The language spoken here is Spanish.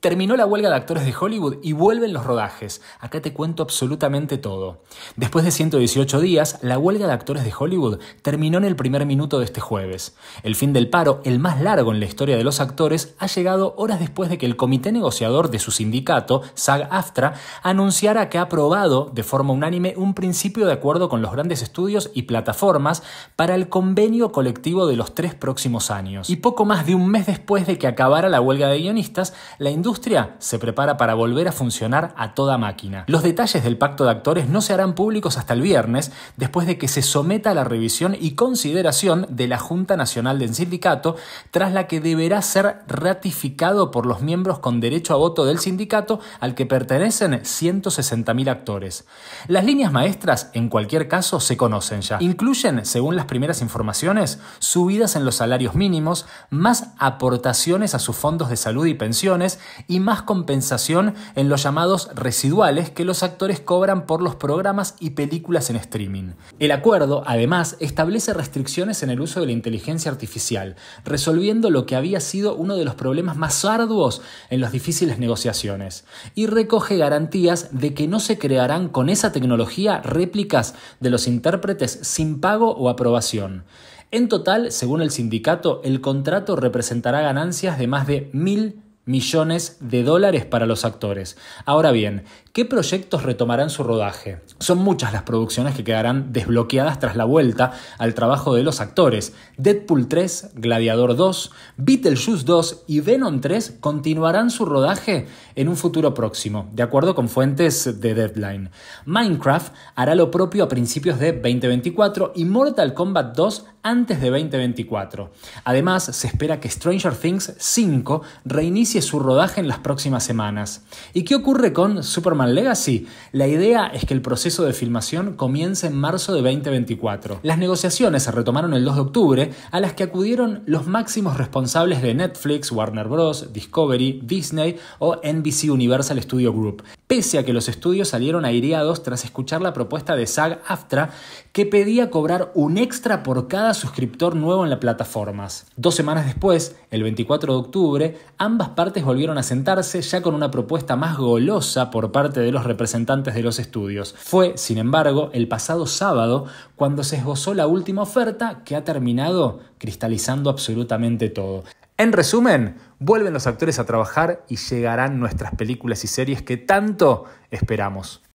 Terminó la huelga de actores de Hollywood y vuelven los rodajes. Acá te cuento absolutamente todo. Después de 118 días, la huelga de actores de Hollywood terminó en el primer minuto de este jueves. El fin del paro, el más largo en la historia de los actores, ha llegado horas después de que el comité negociador de su sindicato, SAG-AFTRA, anunciara que ha aprobado de forma unánime un principio de acuerdo con los grandes estudios y plataformas para el convenio colectivo de los tres próximos años. Y poco más de un mes después de que acabara la huelga de guionistas, la industria industria se prepara para volver a funcionar a toda máquina. Los detalles del pacto de actores no se harán públicos hasta el viernes, después de que se someta a la revisión y consideración de la Junta Nacional del Sindicato, tras la que deberá ser ratificado por los miembros con derecho a voto del sindicato al que pertenecen 160.000 actores. Las líneas maestras, en cualquier caso, se conocen ya. Incluyen, según las primeras informaciones, subidas en los salarios mínimos, más aportaciones a sus fondos de salud y pensiones, y más compensación en los llamados residuales que los actores cobran por los programas y películas en streaming. El acuerdo, además, establece restricciones en el uso de la inteligencia artificial, resolviendo lo que había sido uno de los problemas más arduos en las difíciles negociaciones, y recoge garantías de que no se crearán con esa tecnología réplicas de los intérpretes sin pago o aprobación. En total, según el sindicato, el contrato representará ganancias de más de mil millones de dólares para los actores. Ahora bien, ¿qué proyectos retomarán su rodaje? Son muchas las producciones que quedarán desbloqueadas tras la vuelta al trabajo de los actores. Deadpool 3, Gladiador 2, Beetlejuice 2 y Venom 3 continuarán su rodaje en un futuro próximo, de acuerdo con fuentes de Deadline. Minecraft hará lo propio a principios de 2024 y Mortal Kombat 2 antes de 2024. Además, se espera que Stranger Things 5 reinicie su rodaje en las próximas semanas. ¿Y qué ocurre con Superman Legacy? La idea es que el proceso de filmación comience en marzo de 2024. Las negociaciones se retomaron el 2 de octubre, a las que acudieron los máximos responsables de Netflix, Warner Bros., Discovery, Disney o NBC Universal Studio Group pese a que los estudios salieron aireados tras escuchar la propuesta de SAG-AFTRA que pedía cobrar un extra por cada suscriptor nuevo en las plataformas. Dos semanas después, el 24 de octubre, ambas partes volvieron a sentarse ya con una propuesta más golosa por parte de los representantes de los estudios. Fue, sin embargo, el pasado sábado cuando se esbozó la última oferta que ha terminado cristalizando absolutamente todo. En resumen, vuelven los actores a trabajar y llegarán nuestras películas y series que tanto esperamos.